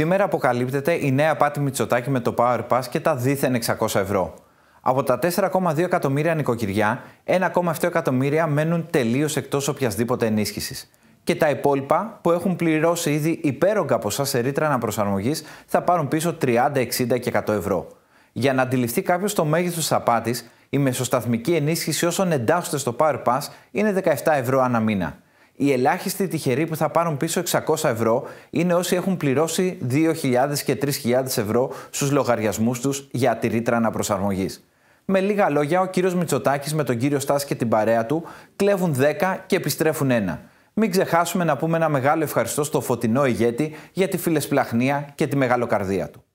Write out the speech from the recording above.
Σήμερα αποκαλύπτεται η νέα πάτη Μητσοτάκη με το Power Pass και τα δίθεν 600 ευρώ. Από τα 4,2 εκατομμύρια νοικοκυριά, 1,7 εκατομμύρια μένουν τελείως εκτός οποιασδήποτε ενίσχυσης. Και τα υπόλοιπα που έχουν πληρώσει ήδη υπέρογκα ποσά σε ρήτρα αναπροσαρμογής θα πάρουν πίσω 30, 60 και 100 ευρώ. Για να αντιληφθεί κάποιος το μέγεθος της απάτης, η μεσοσταθμική ενίσχυση όσων εντάσσονται στο Power Pass είναι 17 ευρώ ανά μήνα. Οι ελάχιστοι τυχεροί που θα πάρουν πίσω 600 ευρώ είναι όσοι έχουν πληρώσει 2.000 και 3.000 ευρώ στους λογαριασμούς τους για τη ρήτρα αναπροσαρμογής. Με λίγα λόγια, ο κύριος Μητσοτάκης με τον κύριο Στάση και την παρέα του κλέβουν 10 και επιστρέφουν 1. Μην ξεχάσουμε να πούμε ένα μεγάλο ευχαριστώ στο φωτεινό ηγέτη για τη φιλεσπλαχνία και τη μεγαλοκαρδία του.